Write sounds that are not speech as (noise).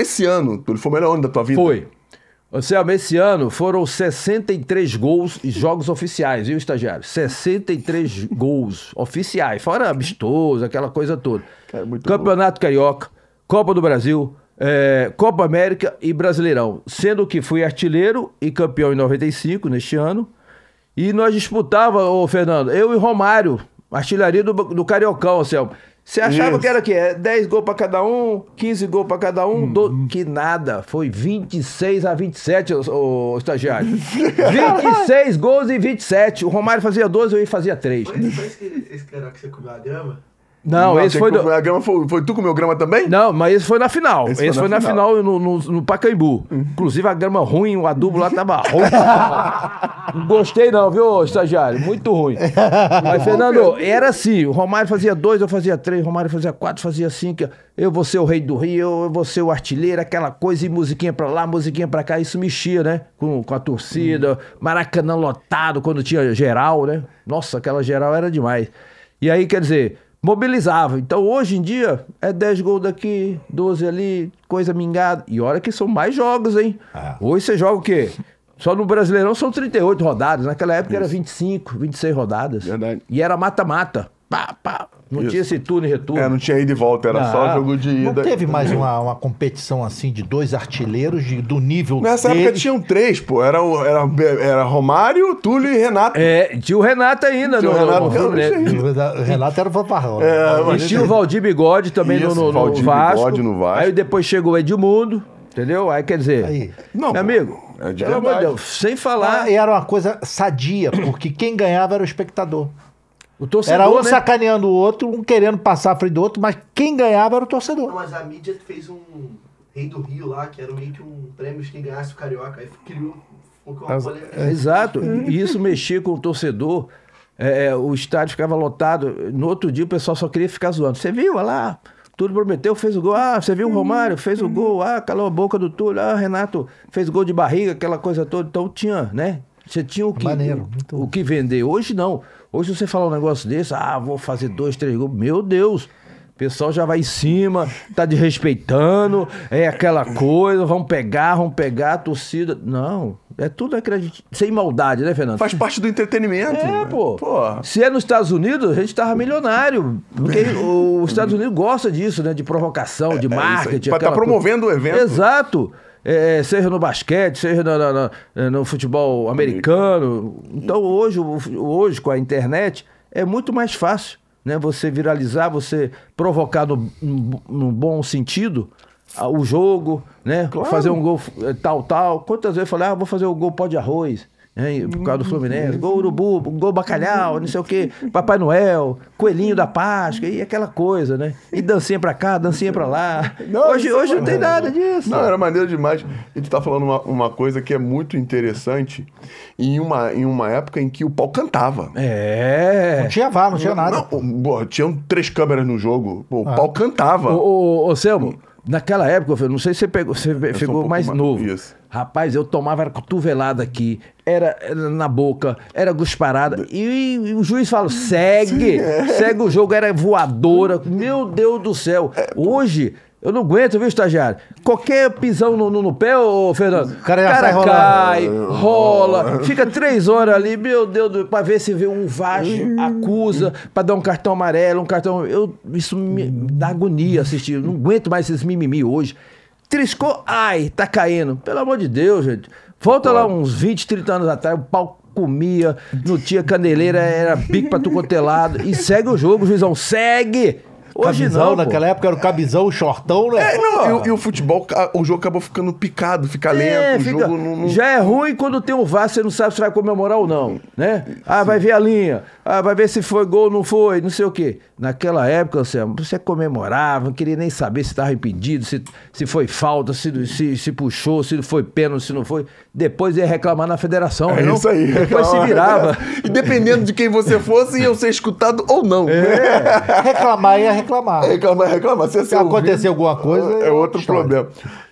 Esse ano, Túlio, foi o melhor ano da tua vida? Foi. Anselmo, esse ano foram 63 gols e jogos oficiais, viu, estagiário? 63 gols oficiais, fora amistoso, aquela coisa toda. Cara, Campeonato bom. Carioca, Copa do Brasil, é, Copa América e Brasileirão. Sendo que fui artilheiro e campeão em 95, neste ano. E nós disputava, ô Fernando, eu e Romário, artilharia do, do Cariocão, Anselmo. Você achava Isso. que era o quê? 10 é gols para cada um, 15 gols para cada um, hum. que nada. Foi 26 a 27, o, estagiário. 26 (laughs) gols e 27. O Romário fazia 12, eu ia fazer 3. Foi, foi esse, esse que você comeu a grama? Não, não esse foi. Do... A grama foi, foi tu com o meu grama também? Não, mas esse foi na final. Esse, esse foi, na, foi final. na final, no, no, no Pacaembu. Hum. Inclusive a grama ruim, o adubo lá tava ruim. (laughs) não gostei não, viu, estagiário? Muito ruim. Mas, (laughs) Fernando, era assim: o Romário fazia dois, eu fazia três, o Romário fazia quatro, fazia cinco. Eu vou ser o rei do Rio, eu vou ser o artilheiro, aquela coisa, e musiquinha pra lá, musiquinha pra cá. Isso mexia, né? Com, com a torcida, hum. Maracanã lotado quando tinha geral, né? Nossa, aquela geral era demais. E aí, quer dizer mobilizava. Então hoje em dia é 10 gols daqui, 12 ali, coisa mingada. E olha que são mais jogos, hein? Ah. Hoje você joga o quê? Só no Brasileirão são 38 rodadas. Naquela época Isso. era 25, 26 rodadas. Verdade. E era mata-mata. Pá, pá. Não Isso. tinha esse turno e retorno. É, não tinha ida e volta, era não, só jogo de ida. Não teve mais uma, uma competição assim de dois artilheiros de, do nível Nessa deles. época tinham três, pô. Era, era, era Romário, Túlio e Renato. É, tinha o Renato ainda. Tinha no, o Renato, no, no, no, Renato era o fanfarrão. É, né? E tinha o Valdir Bigode também Isso, no, no, Valdir Vasco. Bigode no Vasco. Aí depois chegou o Edmundo, entendeu? Aí quer dizer... Aí. Não, meu amigo... É de Deus, sem falar... Ah, era uma coisa sadia, porque quem ganhava era o espectador. O torcedor, era um né? sacaneando o outro, um querendo passar a frente do outro, mas quem ganhava era o torcedor. Não, mas a mídia fez um Rei do Rio lá, que era meio que um prêmio de quem ganhasse o Carioca. Aí criou é, exato, e isso mexia com o torcedor. É, é, o estádio ficava lotado. No outro dia o pessoal só queria ficar zoando. Você viu, olha lá, Túlio prometeu, fez o gol. Ah, você viu o Romário, uhum. fez o gol. Ah, calou a boca do Túlio. Ah, Renato fez gol de barriga, aquela coisa toda. Então tinha, né? Você tinha o que, Maneiro, muito... o que vender. Hoje não. Hoje você fala um negócio desse, ah, vou fazer dois, três gols. Meu Deus! pessoal já vai em cima, tá desrespeitando, é aquela coisa, vão pegar, vão pegar a torcida. Não, é tudo sem maldade, né, Fernando? Faz parte do entretenimento. É, né? pô. Pô. Se é nos Estados Unidos, a gente tava milionário. Porque os (laughs) Estados Unidos gosta disso, né? De provocação, de é, é marketing. É pra tá promovendo coisa. o evento. Exato. É, seja no basquete, seja no, no, no, é, no futebol americano. Então hoje, hoje, com a internet, é muito mais fácil né? Você viralizar, você provocar no, no bom sentido o jogo, né? Claro. Fazer um gol eh, tal, tal. Quantas vezes eu falei, ah, vou fazer o um gol pó de arroz né, por causa do uhum. Fluminense, gol urubu, gol bacalhau, não sei o quê, uhum. Papai Noel, coelhinho da Páscoa e aquela coisa, né? E dancinha pra cá, dancinha pra lá. Não, hoje hoje não é tem nada disso. Não, era maneiro demais. Ele tá falando uma, uma coisa que é muito interessante em uma, em uma época em que o pau cantava. É. Não tinha vá, não tinha nada. Não, não, tinham três câmeras no jogo, o ah. pau cantava. Ô, ô, ô Selmo, Naquela época, eu não sei se você pegou, você eu um mais, mais novo. Isso. Rapaz, eu tomava era cotovelada aqui, era, era na boca, era gusparada. E, e, o juiz fala: segue, Sim, é. segue o jogo, era voadora. (laughs) Meu Deus do céu. É, Hoje, eu não aguento, viu, estagiário? Qualquer pisão no, no, no pé, ô Fernando, o cara, cara cai, (laughs) rola, fica três horas ali, meu Deus, do... pra ver se vê um vaso, (laughs) acusa, pra dar um cartão amarelo, um cartão. Eu, isso me dá agonia assistir. Eu não aguento mais esses mimimi hoje. Triscou, ai, tá caindo. Pelo amor de Deus, gente. Volta lá uns 20, 30 anos atrás, o pau comia, não tinha caneleira, era bico pra tu contelado. É e segue o jogo, juizão, segue! Hoje cabizão, não, naquela época era o cabizão, o shortão, né? É, não, e, e, o futebol, o jogo acabou ficando picado, fica é, lento, fica, o jogo não, não, Já é ruim quando tem um VAR, você não sabe se vai comemorar ou não, né? Ah, Sim. vai ver a linha, ah, vai ver se foi gol ou não foi, não sei o quê. Naquela época, você, você comemorava, não queria nem saber se estava impedido, se, se foi falta, se, se, se puxou, se foi pênalti, se não foi. Depois ia reclamar na federação. É não? Né? isso aí. Depois se virava. E (laughs) dependendo de quem você fosse, ia ser escutado ou não. É. (laughs) reclamar ia reclamar. reclamar, reclamar. Se, Se acontecer alguma coisa. É outro história. problema.